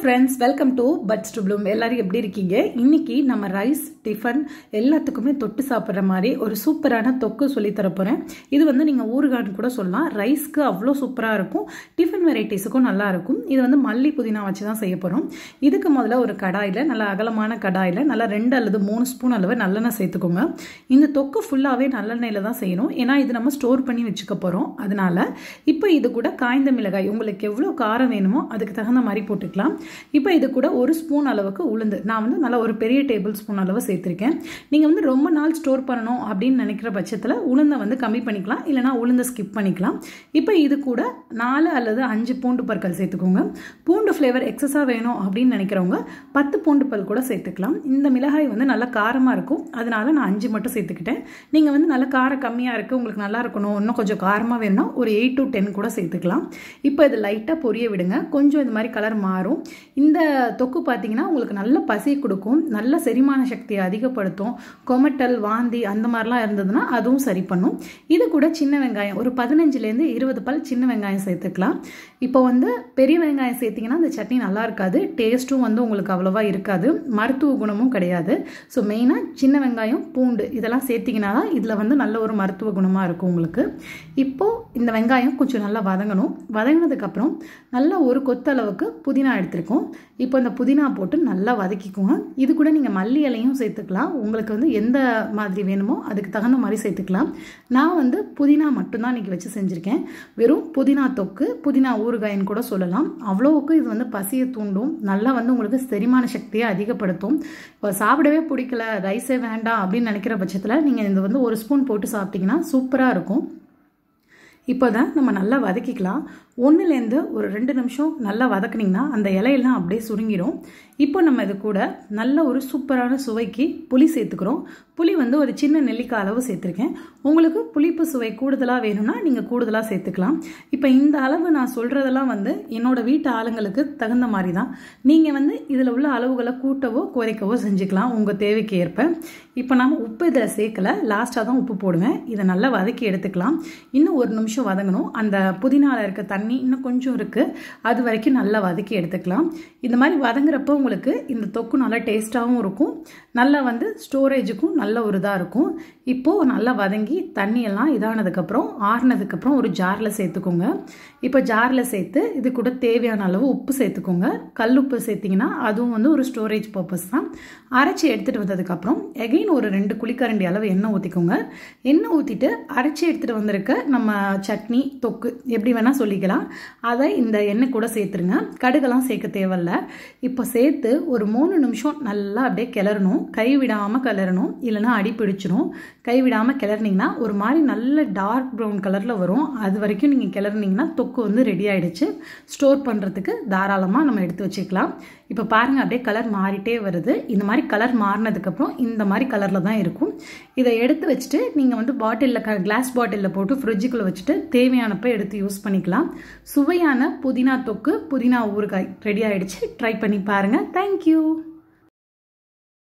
friends welcome to Buds to Bloom எல்லோரும் எப்படி இருக்கீங்க இன்றைக்கி நம்ம ரைஸ் டிஃபன் எல்லாத்துக்குமே தொட்டு சாப்பிட்ற மாதிரி ஒரு சூப்பரான தொக்கு சொல்லித்தரப்போகிறேன் இது வந்து நீங்கள் ஊறுகான்னு கூட சொல்லலாம் ரைஸ்க்கு அவ்வளோ சூப்பராக இருக்கும் டிஃபன் வெரைட்டிஸுக்கும் நல்லாயிருக்கும் இது வந்து மல்லி புதினா வச்சு தான் செய்ய போகிறோம் இதுக்கு முதல்ல ஒரு கடாயில் நல்லா அகலமான கடாயில் நல்லா ரெண்டு அல்லது மூணு ஸ்பூன் அளவு நல்லெண்ணெய் சேர்த்துக்கோங்க இந்த தொக்கு ஃபுல்லாகவே நல்லெண்ணெயில் தான் செய்யணும் ஏன்னா இது நம்ம ஸ்டோர் பண்ணி வச்சுக்க போகிறோம் அதனால் இப்போ இது கூட காய்ந்த மிளகாய் உங்களுக்கு எவ்வளோ காரம் வேணுமோ அதுக்கு தகுந்த மாதிரி போட்டுக்கலாம் இப்போ இது கூட ஒரு ஸ்பூன் அளவுக்கு உளுந்து நான் வந்து நல்லா ஒரு பெரிய டேபிள் ஸ்பூன் அளவு சேர்த்துருக்கேன் நீங்கள் வந்து ரொம்ப நாள் ஸ்டோர் பண்ணணும் அப்படின்னு நினைக்கிற பட்சத்தில் உளுந்தை வந்து கம்மி பண்ணிக்கலாம் இல்லைனா உளுந்தை ஸ்கிப் பண்ணிக்கலாம் இப்போ இது கூட நாலு அல்லது அஞ்சு பூண்டு பற்கள் சேர்த்துக்கோங்க பூண்டு ஃப்ளேவர் எக்ஸஸாக வேணும் அப்படின்னு நினைக்கிறவங்க பத்து பூண்டு பல் கூட சேர்த்துக்கலாம் இந்த மிளகாய் வந்து நல்லா காரமாக இருக்கும் அதனால நான் அஞ்சு மட்டும் சேர்த்துக்கிட்டேன் நீங்கள் வந்து நல்லா காரம் கம்மியாக இருக்குது உங்களுக்கு நல்லா இருக்கணும் இன்னும் கொஞ்சம் காரமாக வேணும்னா ஒரு எயிட் டு டென் கூட சேர்த்துக்கலாம் இப்போ இது லைட்டாக பொரிய விடுங்க கொஞ்சம் இது மாதிரி கலர் மாறும் இந்த தொக்கு பார்த்திங்கன்னா உங்களுக்கு நல்ல பசி கொடுக்கும் நல்ல செரிமான சக்தியை அதிகப்படுத்தும் கொமட்டல் வாந்தி அந்த மாதிரிலாம் இருந்ததுன்னா அதுவும் சரி பண்ணும் இது கூட சின்ன வெங்காயம் ஒரு பதினஞ்சுலேருந்து இருபது பல் சின்ன வெங்காயம் சேர்த்துக்கலாம் இப்போ வந்து பெரிய வெங்காயம் சேர்த்திங்கன்னா அந்த சட்னி நல்லா இருக்காது டேஸ்ட்டும் வந்து உங்களுக்கு அவ்வளோவா இருக்காது மருத்துவ குணமும் கிடையாது ஸோ மெயினாக சின்ன வெங்காயம் பூண்டு இதெல்லாம் சேர்த்திங்கன்னா தான் இதில் வந்து நல்ல ஒரு மருத்துவ குணமாக இருக்கும் உங்களுக்கு இப்போது இந்த வெங்காயம் கொஞ்சம் நல்லா வதங்கணும் வதங்கினதுக்கப்புறம் நல்லா ஒரு கொத்தளவுக்கு புதினா எடுத்துருக்கேன் இருக்கும் இப்போ இந்த புதினா போட்டு நல்லா வதக்கிக்குங்க இது கூட நீங்கள் மல்லி இலையும் சேர்த்துக்கலாம் உங்களுக்கு வந்து எந்த மாதிரி வேணுமோ அதுக்கு தகுந்த மாதிரி சேர்த்துக்கலாம் நான் வந்து புதினா மட்டும்தான் இன்றைக்கி வச்சு செஞ்சுருக்கேன் வெறும் புதினா தொக்கு புதினா ஊறுகாயின்னு கூட சொல்லலாம் அவ்வளோவுக்கு இது வந்து பசியை தூண்டும் நல்லா வந்து உங்களுக்கு செரிமான சக்தியை அதிகப்படுத்தும் இப்போ சாப்பிடவே பிடிக்கல ரைஸே வேண்டாம் அப்படின்னு நினைக்கிற பட்சத்தில் நீங்கள் இது வந்து ஒரு ஸ்பூன் போட்டு சாப்பிட்டிங்கன்னா சூப்பராக இருக்கும் இப்போ தான் நம்ம நல்லா வதக்கிக்கலாம் ஒன்றுலேருந்து ஒரு ரெண்டு நிமிஷம் நல்லா வதக்குனிங்கன்னா அந்த இலையெல்லாம் அப்படியே சுருங்கிடும் இப்போ நம்ம இது கூட நல்ல ஒரு சூப்பரான சுவைக்கு புளி சேர்த்துக்கிறோம் புளி வந்து ஒரு சின்ன நெல்லிக்காய் அளவு சேர்த்துருக்கேன் உங்களுக்கு புளிப்பு சுவை கூடுதலாக வேணும்னா நீங்கள் கூடுதலாக சேர்த்துக்கலாம் இப்போ இந்த அளவு நான் சொல்கிறதெல்லாம் வந்து என்னோட வீட்டு ஆளுங்களுக்கு தகுந்த மாதிரி தான் நீங்கள் வந்து இதில் உள்ள அளவுகளை கூட்டவோ குறைக்கவோ செஞ்சுக்கலாம் உங்கள் தேவைக்கு ஏற்ப இப்போ நான் உப்பு இதில் சேர்க்கலை லாஸ்ட்டாக தான் உப்பு போடுவேன் இதை நல்லா வதக்கி எடுத்துக்கலாம் இன்னும் ஒரு நிமிஷம் நிமிஷம் வதங்கணும் அந்த புதினாவில் இருக்க தண்ணி இன்னும் கொஞ்சம் இருக்குது அது வரைக்கும் நல்லா வதக்கி எடுத்துக்கலாம் இந்த மாதிரி வதங்குறப்போ உங்களுக்கு இந்த தொக்கு நல்லா டேஸ்ட்டாகவும் இருக்கும் நல்லா வந்து ஸ்டோரேஜுக்கும் நல்ல ஒரு இதாக இருக்கும் இப்போது நல்லா வதங்கி தண்ணியெல்லாம் இதானதுக்கப்புறம் ஆறுனதுக்கப்புறம் ஒரு ஜாரில் சேர்த்துக்கோங்க இப்போ ஜாரில் சேர்த்து இது கூட தேவையான அளவு உப்பு சேர்த்துக்கோங்க கல் உப்பு சேர்த்திங்கன்னா அதுவும் வந்து ஒரு ஸ்டோரேஜ் பர்பஸ் தான் அரைச்சி எடுத்துகிட்டு வந்ததுக்கப்புறம் எகைன் ஒரு ரெண்டு குளிக்கரண்டி அளவு எண்ணெய் ஊற்றிக்கோங்க எண்ணெய் ஊற்றிட்டு அரைச்சி எடுத்துகிட்டு வந்திருக்க நம்ம சட்னி தொக்கு எப்படி வேணால் சொல்லிக்கலாம் அதை இந்த எண்ணெய் கூட சேர்த்துருங்க கடுகெல்லாம் சேர்க்க தேவையில்ல இப்போ சேர்த்து ஒரு மூணு நிமிஷம் நல்லா அப்படியே கிளறணும் கைவிடாமல் கிளறணும் இல்லைனா அடி கை கைவிடாமல் கிளறினீங்கன்னா ஒரு மாதிரி நல்ல டார்க் ப்ரௌன் கலரில் வரும் அது வரைக்கும் நீங்கள் கிளறினீங்கன்னா தொக்கு வந்து ரெடி ஆகிடுச்சு ஸ்டோர் பண்ணுறதுக்கு தாராளமாக நம்ம எடுத்து வச்சுக்கலாம் இப்போ பாருங்கள் அப்படியே கலர் மாறிட்டே வருது இந்த மாதிரி கலர் மாறினதுக்கப்புறம் இந்த மாதிரி கலரில் தான் இருக்கும் இதை எடுத்து வச்சுட்டு நீங்கள் வந்து பாட்டிலில் க கிளாஸ் பாட்டிலில் போட்டு ஃப்ரிட்ஜுக்குள்ளே வச்சுட்டு தேவையானப்ப எடுத்து யூஸ் பண்ணிக்கலாம் சுவையான புதினா தொக்கு புதினா ஊறுகாய் ரெடி ஆகிடுச்சு ட்ரை பண்ணி பாருங்கள் தேங்க்யூ